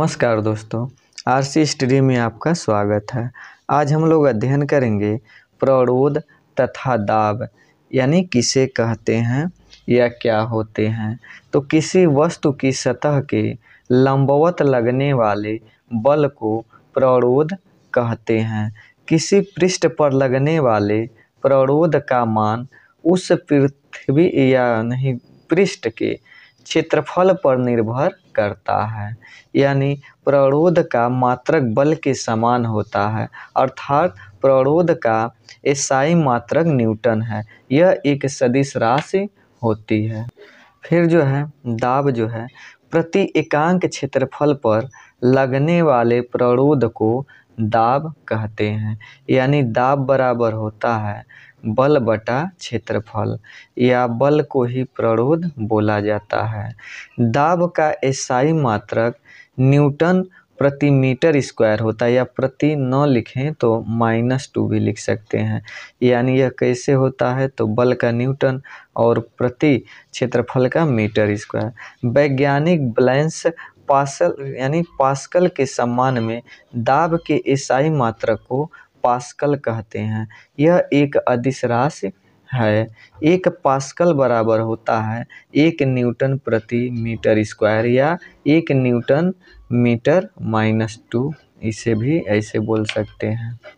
नमस्कार दोस्तों R C study में आपका स्वागत है आज हम लोग अध्ययन करेंगे प्ररोध तथा दाब यानी किसे कहते हैं या क्या होते हैं तो किसी वस्तु की सतह के लंबवत लगने वाले बल को प्ररोध कहते हैं किसी पृष्ठ पर लगने वाले प्ररोध का मान उस पृथ्वी या नहीं पृष्ठ के क्षेत्रफल पर निर्भर करता है यानी प्ररोध का मात्रक बल के समान होता है अर्थात प्ररोध का एसआई मात्रक न्यूटन है यह एक सदिश राशि होती है फिर जो है दाब जो है प्रति एकांक क्षेत्रफल पर लगने वाले प्ररोध को दाब कहते हैं यानी दाब बराबर होता है बल बटा क्षेत्रफल या बल को ही प्ररोध बोला जाता है दाब का एसआई मात्रक न्यूटन प्रति मीटर स्क्वायर होता है या प्रति न लिखें तो माइनस टू भी लिख सकते हैं यानी यह कैसे होता है तो बल का न्यूटन और प्रति क्षेत्रफल का मीटर स्क्वायर वैज्ञानिक ब्लैंस पासल यानी पास्कल के सम्मान में दाब के एसआई मात्रक को पास्कल कहते हैं यह एक अदिश राशि है एक पास्कल बराबर होता है एक न्यूटन प्रति मीटर स्क्वायर या एक न्यूटन मीटर माइनस टू इसे भी ऐसे बोल सकते हैं